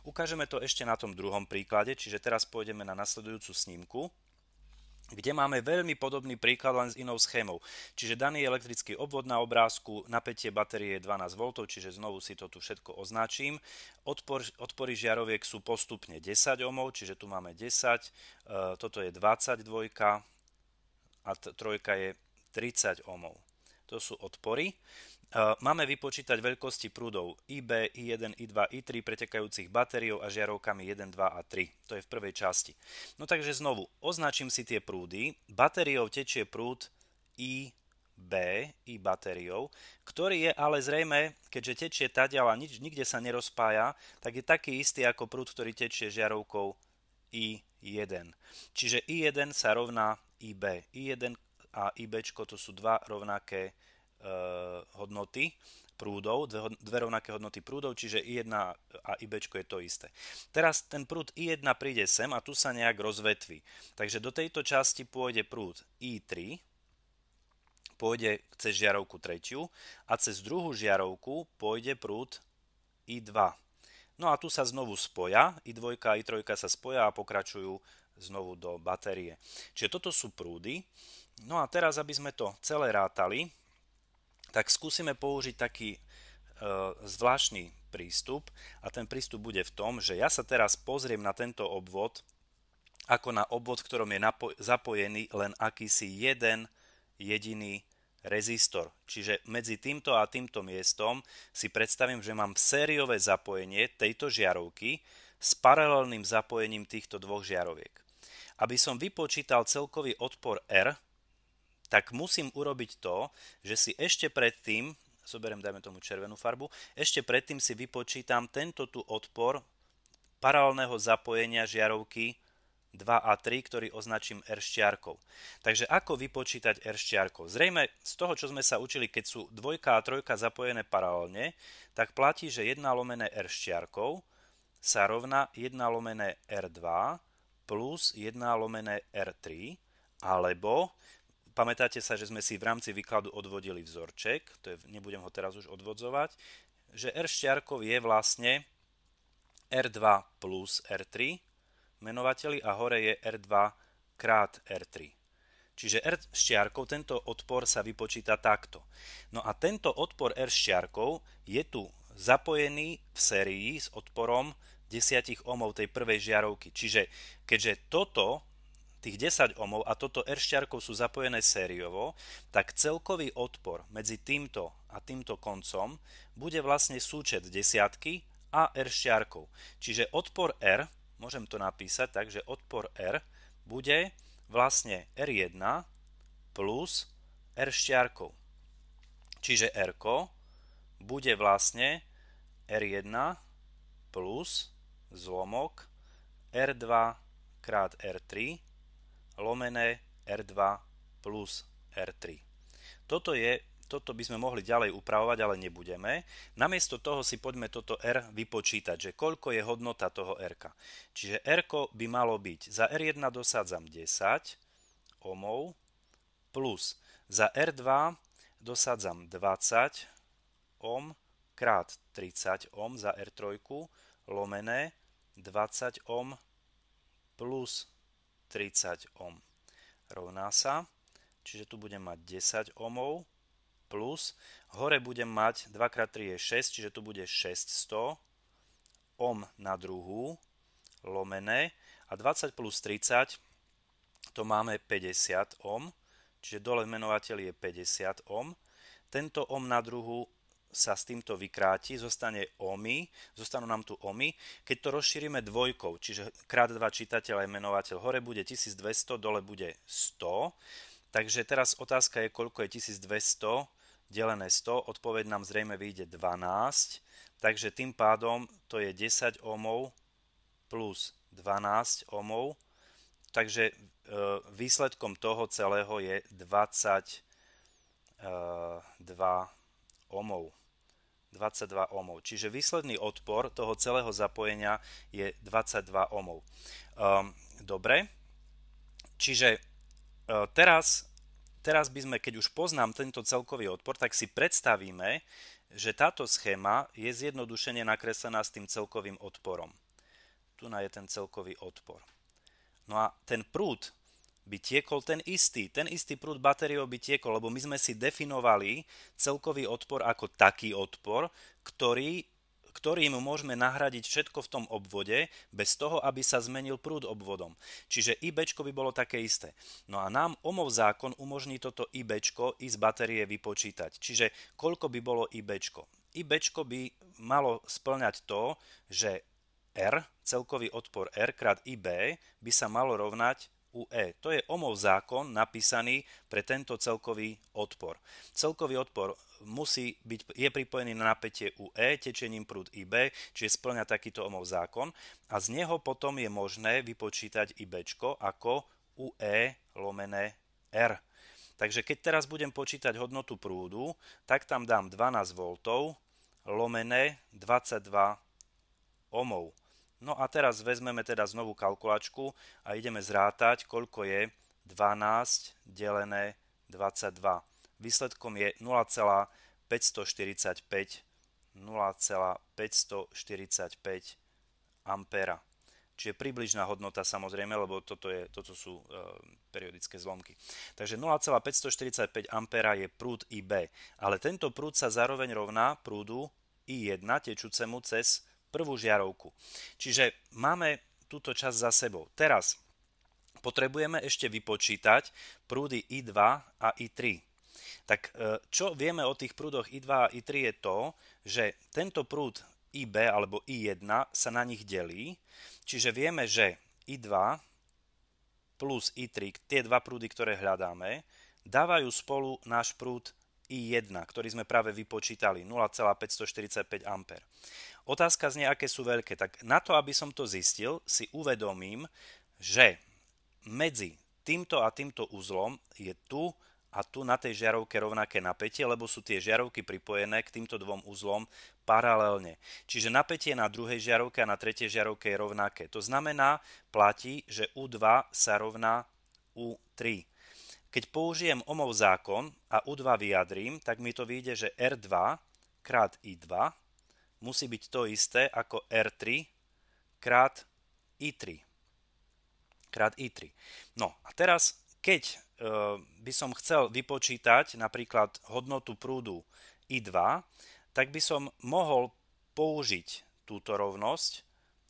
Ukážeme to ešte na tom druhom príklade, čiže teraz pôjdeme na nasledujúcu snímku kde máme veľmi podobný príklad len s inou schémou. Čiže daný elektrický obvod na obrázku, napätie batérie je 12V, čiže znovu si to tu všetko označím. Odpor, odpory žiaroviek sú postupne 10 ohmov, čiže tu máme 10, e, toto je 22 a trojka je 30 ohmov. To sú odpory. Máme vypočítať veľkosti prúdov IB, I1, I2, I3 pretekajúcich batériou a žiarovkami 1, 2 a 3. To je v prvej časti. No takže znovu, označím si tie prúdy. Batériou tečie prúd IB, I batériou, ktorý je ale zrejme, keďže tečie tadiaľ a nič, nikde sa nerozpája, tak je taký istý ako prúd, ktorý tečie žiarovkou I1. Čiže I1 sa rovná IB. I1 a IB to sú dva rovnaké prúdy Eh, hodnoty prúdov, dve, dve rovnaké hodnoty prúdov, čiže I1 a IB je to isté. Teraz ten prúd I1 príde sem a tu sa nejak rozvetví. Takže do tejto časti pôjde prúd I3, pôjde cez žiarovku tretiu a cez druhú žiarovku pôjde prúd I2. No a tu sa znovu spoja, I2 a I3 sa spoja a pokračujú znovu do batérie. Čiže toto sú prúdy. No a teraz, aby sme to celé rátali, tak skúsime použiť taký e, zvláštny prístup a ten prístup bude v tom, že ja sa teraz pozriem na tento obvod ako na obvod, v ktorom je napo- zapojený len akýsi jeden jediný rezistor. Čiže medzi týmto a týmto miestom si predstavím, že mám sériové zapojenie tejto žiarovky s paralelným zapojením týchto dvoch žiaroviek. Aby som vypočítal celkový odpor R, tak musím urobiť to, že si ešte predtým, zoberiem dajme tomu červenú farbu, ešte predtým si vypočítam tento tu odpor paralelného zapojenia žiarovky 2 a 3, ktorý označím R šťiarkou. Takže ako vypočítať R šťiarkou? Zrejme z toho, čo sme sa učili, keď sú dvojka a trojka zapojené paralelne, tak platí, že 1 lomené R šťiarkou sa rovná 1 lomené R2 plus 1 lomené R3, alebo pamätáte sa, že sme si v rámci výkladu odvodili vzorček, to je, nebudem ho teraz už odvodzovať, že R šťarkov je vlastne R2 plus R3 menovateľi a hore je R2 krát R3. Čiže R šťarkov, tento odpor sa vypočíta takto. No a tento odpor R šťarkov je tu zapojený v sérii s odporom 10 ohmov tej prvej žiarovky. Čiže keďže toto tých 10 omov a toto R šťarkov sú zapojené sériovo, tak celkový odpor medzi týmto a týmto koncom bude vlastne súčet desiatky a R šťarkov. Čiže odpor R, môžem to napísať tak, že odpor R bude vlastne R1 plus R šťarkov. Čiže R bude vlastne R1 plus zlomok R2 krát R3 lomené R2 plus R3. Toto, je, toto by sme mohli ďalej upravovať, ale nebudeme. Namiesto toho si poďme toto R vypočítať, že koľko je hodnota toho R. -ka. Čiže R by malo byť, za R1 dosádzam 10 ohmov plus za R2 dosádzam 20 ohm krát 30 ohm za R3 lomené 20 ohm plus 30 ohm rovná sa, čiže tu budem mať 10 ohmov plus, hore budem mať 2x3 je 6, čiže tu bude 600 ohm na druhú lomené a 20 plus 30 to máme 50 ohm, čiže dole menovateľ je 50 ohm. Tento ohm na druhu sa s týmto vykráti, zostane omy, zostanú nám tu omy, keď to rozšírime dvojkou, čiže krát dva čitateľ aj menovateľ, hore bude 1200, dole bude 100, takže teraz otázka je, koľko je 1200 delené 100, odpoveď nám zrejme vyjde 12, takže tým pádom to je 10 omov plus 12 omov, takže e, výsledkom toho celého je 22 e, omov. 22 ohmov. Čiže výsledný odpor toho celého zapojenia je 22 ohmov. Um, dobre, čiže uh, teraz, teraz by sme, keď už poznám tento celkový odpor, tak si predstavíme, že táto schéma je zjednodušene nakreslená s tým celkovým odporom. Tu je ten celkový odpor. No a ten prúd, by tiekol ten istý, ten istý prúd batériou by tiekol, lebo my sme si definovali celkový odpor ako taký odpor, ktorý ktorým môžeme nahradiť všetko v tom obvode bez toho, aby sa zmenil prúd obvodom. Čiže IB by bolo také isté. No a nám OMOV zákon umožní toto IB i z batérie vypočítať. Čiže koľko by bolo IB? IB by malo splňať to, že R, celkový odpor R krát IB by sa malo rovnať UE. To je omov zákon napísaný pre tento celkový odpor. Celkový odpor musí byť, je pripojený na napätie UE tečením prúd IB, čiže splňa takýto omov zákon a z neho potom je možné vypočítať IB ako UE lomené R. Takže keď teraz budem počítať hodnotu prúdu, tak tam dám 12 V lomené 22 omov. No a teraz vezmeme teda znovu kalkulačku a ideme zrátať, koľko je 12 delené 22. Výsledkom je 0,545 0,545 ampera. Čiže približná hodnota samozrejme, lebo toto, je, toto sú e, periodické zlomky. Takže 0,545 ampera je prúd IB, ale tento prúd sa zároveň rovná prúdu I1 tečúcemu cez prvú žiarovku. Čiže máme túto časť za sebou. Teraz potrebujeme ešte vypočítať prúdy I2 a I3. Tak e, čo vieme o tých prúdoch I2 a I3 je to, že tento prúd IB alebo I1 sa na nich delí, čiže vieme, že I2 plus I3, tie dva prúdy, ktoré hľadáme, dávajú spolu náš prúd i1, ktorý sme práve vypočítali, 0,545 A. Otázka znie, aké sú veľké. Tak na to, aby som to zistil, si uvedomím, že medzi týmto a týmto uzlom je tu a tu na tej žiarovke rovnaké napätie, lebo sú tie žiarovky pripojené k týmto dvom uzlom paralelne. Čiže napätie na druhej žiarovke a na tretej žiarovke je rovnaké. To znamená, platí, že U2 sa rovná U3. Keď použijem omov zákon a U2 vyjadrím, tak mi to vyjde, že R2 krát I2 musí byť to isté ako R3 krát I3. Krát I3. No a teraz, keď e, by som chcel vypočítať napríklad hodnotu prúdu I2, tak by som mohol použiť túto rovnosť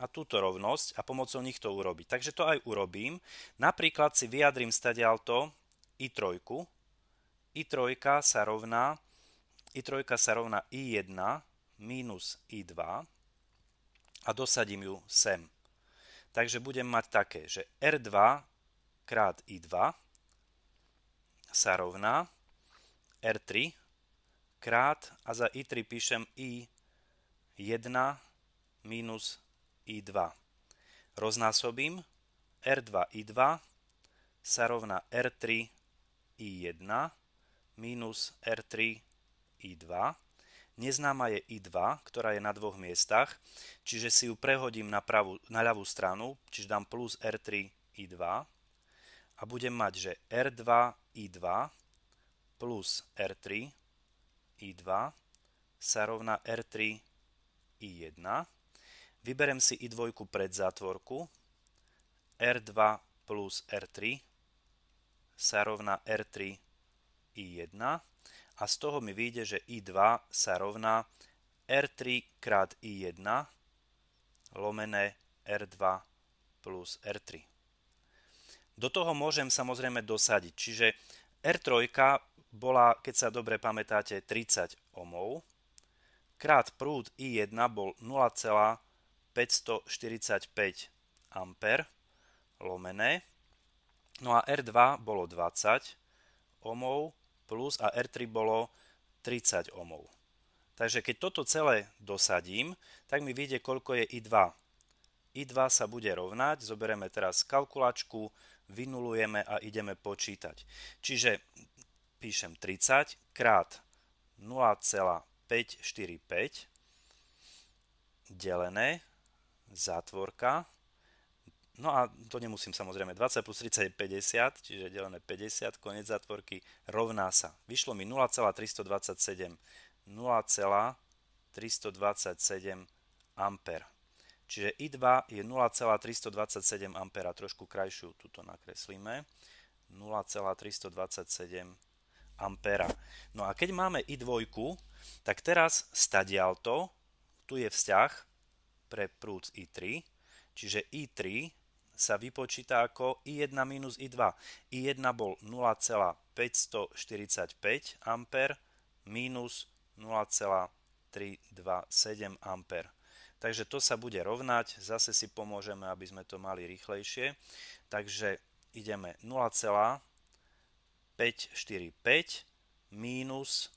a túto rovnosť a pomocou nich to urobiť. Takže to aj urobím. Napríklad si vyjadrím stadialto i3. i3 sa rovná i3 sa rovná i1 minus i2 a dosadím ju sem. Takže budem mať také, že r2 krát i2 sa rovná r3 krát a za i3 píšem i1 minus i2. Roznásobím r2 i2 sa rovná r3 i1 minus r3 i2. Neznáma je i2, ktorá je na dvoch miestach, čiže si ju prehodím na, pravú, na ľavú stranu, čiže dám plus r3 i2 a budem mať, že r2 i2 plus r3 i2 sa rovná r3 i1. Vyberem si i2 pred zátvorku, r2 plus r3 sa rovná R3 I1 a z toho mi vyjde, že I2 sa rovná R3 krát I1 lomené R2 plus R3. Do toho môžem samozrejme dosadiť, čiže R3 bola, keď sa dobre pamätáte, 30 ohmov, krát prúd I1 bol 0,545 A lomené, No a R2 bolo 20 ohmov plus a R3 bolo 30 ohmov. Takže keď toto celé dosadím, tak mi vyjde, koľko je I2. I2 sa bude rovnať, zoberieme teraz kalkulačku, vynulujeme a ideme počítať. Čiže píšem 30 krát 0,545 delené zátvorka No a to nemusím samozrejme, 20 plus 30 je 50, čiže delené 50, konec zátvorky rovná sa. Vyšlo mi 0,327, 0,327 amper. Čiže I2 je 0,327 ampera, trošku krajšiu tuto nakreslíme, 0,327 ampera. No a keď máme I2, tak teraz stadial to, tu je vzťah pre prúd I3, čiže I3 sa vypočíta ako I1 minus I2. I1 bol 0,545 A minus 0,327 A. Takže to sa bude rovnať, zase si pomôžeme, aby sme to mali rýchlejšie. Takže ideme 0,545 minus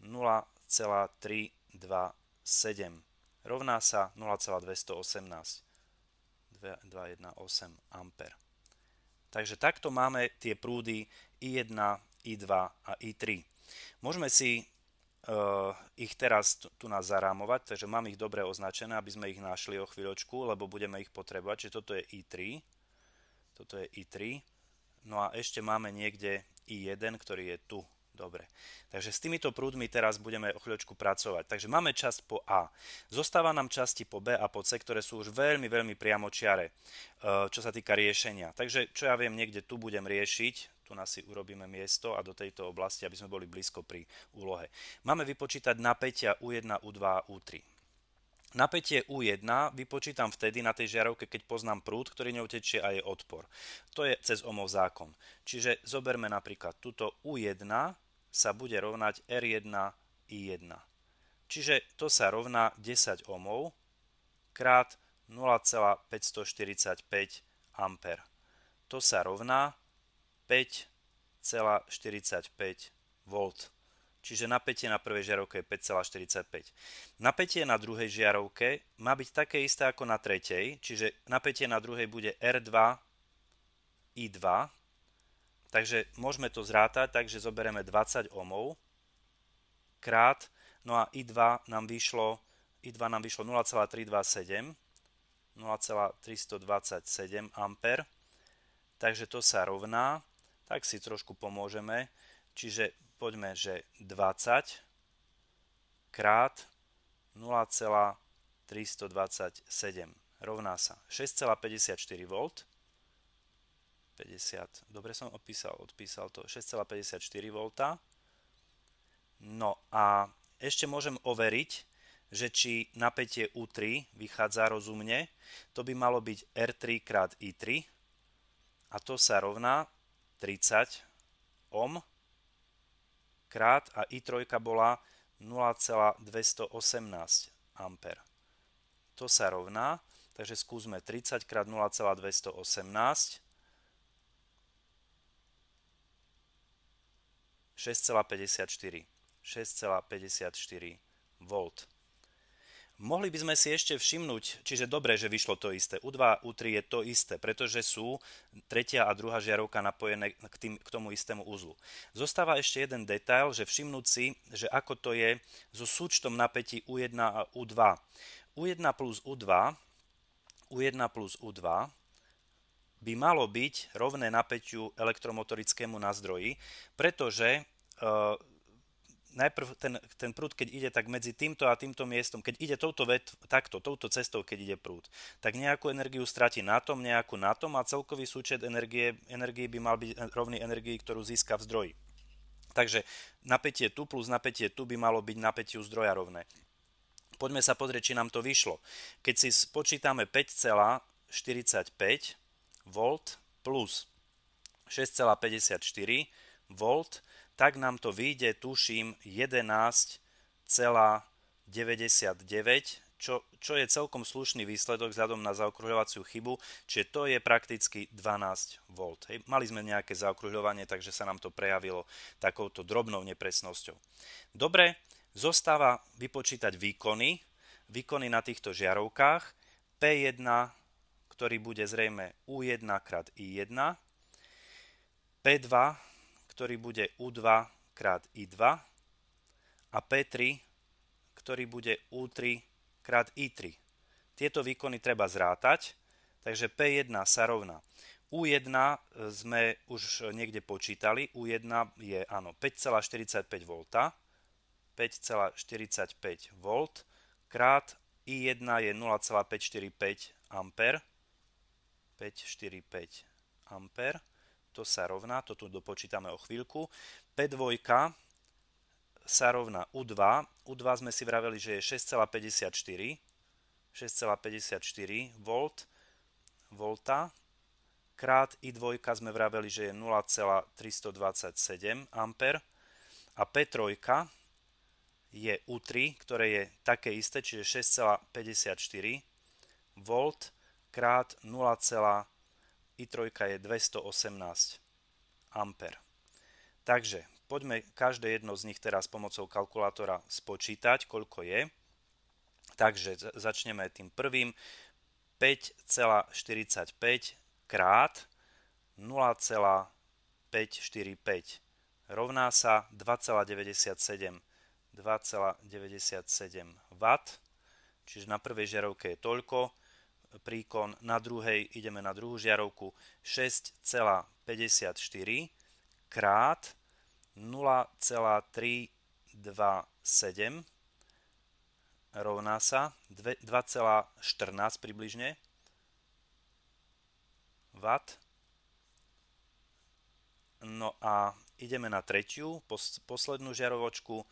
0,327 rovná sa 0,218. 2,218 A. Takže takto máme tie prúdy I1, I2 a I3. Môžeme si uh, ich teraz tu, tu nás zarámovať, takže mám ich dobre označené, aby sme ich našli o chvíľočku, lebo budeme ich potrebovať. Čiže toto je I3, toto je I3, no a ešte máme niekde I1, ktorý je tu. Dobre. Takže s týmito prúdmi teraz budeme o chvíľočku pracovať. Takže máme časť po A. Zostáva nám časti po B a po C, ktoré sú už veľmi, veľmi priamočiare, e, čo sa týka riešenia. Takže čo ja viem, niekde tu budem riešiť, tu nás si urobíme miesto a do tejto oblasti, aby sme boli blízko pri úlohe. Máme vypočítať napätia U1, U2 a U3. Napätie U1 vypočítam vtedy na tej žiarovke, keď poznám prúd, ktorý ňou tečie a je odpor. To je cez omov zákon. Čiže zoberme napríklad túto U1 sa bude rovnať R1 I1. Čiže to sa rovná 10 ohmov krát 0,545 amper. To sa rovná 5,45 V. Čiže napätie na prvej žiarovke je 5,45. Napätie na druhej žiarovke má byť také isté ako na tretej, čiže napätie na druhej bude R2 I2 Takže môžeme to zrátať, takže zoberieme 20 ohmov krát, no a I2 nám vyšlo, I2 nám vyšlo 0,327, 0,327 amper. Takže to sa rovná, tak si trošku pomôžeme, čiže poďme, že 20 krát 0,327 rovná sa 6,54 V 6,50. Dobre som opísal, odpísal to 6,54 V. No a ešte môžem overiť, že či napätie U3 vychádza rozumne. To by malo byť R3 krát I3 a to sa rovná 30 ohm krát a I3 bola 0,218 ampere. To sa rovná, takže skúsme 30 krát 0,218 6,54 6,54 V. Mohli by sme si ešte všimnúť, čiže dobre, že vyšlo to isté. U2, U3 je to isté, pretože sú tretia a druhá žiarovka napojené k, tým, k tomu istému uzlu. Zostáva ešte jeden detail, že všimnúť si, že ako to je so súčtom napätí U1 a U2. U1 plus U2, U1 plus U2 by malo byť rovné napäťu elektromotorickému na zdroji, pretože e, najprv ten, ten prúd, keď ide tak medzi týmto a týmto miestom, keď ide touto vet, takto, touto cestou, keď ide prúd, tak nejakú energiu stratí na tom, nejakú na tom a celkový súčet energie, energie by mal byť e, rovný energii, ktorú získa v zdroji. Takže napätie tu plus napätie tu by malo byť napätiu zdroja rovné. Poďme sa pozrieť, či nám to vyšlo. Keď si spočítame 5,45 v plus 6,54 V, tak nám to vyjde, tuším, 11,99 čo, čo je celkom slušný výsledok vzhľadom na zaokruhľovaciu chybu, čiže to je prakticky 12V. Hej. Mali sme nejaké zaokruhľovanie, takže sa nám to prejavilo takouto drobnou nepresnosťou. Dobre, zostáva vypočítať výkony, výkony na týchto žiarovkách P1 ktorý bude zrejme U1 krát I1, P2, ktorý bude U2 krát I2 a P3, ktorý bude U3 krát I3. Tieto výkony treba zrátať, takže P1 sa rovná. U1 sme už niekde počítali, U1 je áno 5,45 V, 5,45 V krát I1 je 0,545 A 5,45 A. To sa rovná, to tu dopočítame o chvíľku. P2 sa rovná U2. U2 sme si vraveli, že je 6,54 6,54 V volta krát I2 sme vraveli, že je 0,327 A a P3 je U3, ktoré je také isté, čiže 6,54 V krát 0, i3 je 218 amper. Takže poďme každé jedno z nich teraz pomocou kalkulátora spočítať, koľko je. Takže začneme tým prvým. 5,45 krát 0,545 rovná sa 2,97 2,97 W, čiže na prvej žiarovke je toľko, príkon, na druhej ideme na druhú žiarovku 6,54 krát 0,327 rovná sa 2,14 približne W. No a ideme na tretiu, poslednú žiarovočku, e,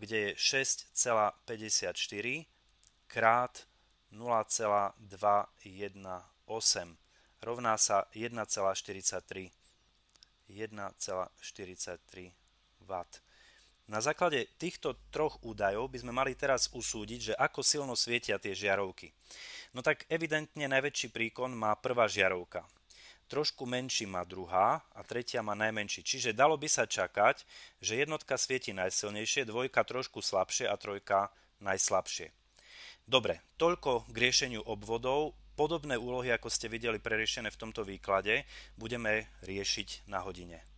kde je 6,54 krát 0,218 rovná sa 1,43 1,43 W. Na základe týchto troch údajov by sme mali teraz usúdiť, že ako silno svietia tie žiarovky. No tak evidentne najväčší príkon má prvá žiarovka. Trošku menší má druhá a tretia má najmenší. Čiže dalo by sa čakať, že jednotka svieti najsilnejšie, dvojka trošku slabšie a trojka najslabšie. Dobre, toľko k riešeniu obvodov. Podobné úlohy, ako ste videli preriešené v tomto výklade, budeme riešiť na hodine.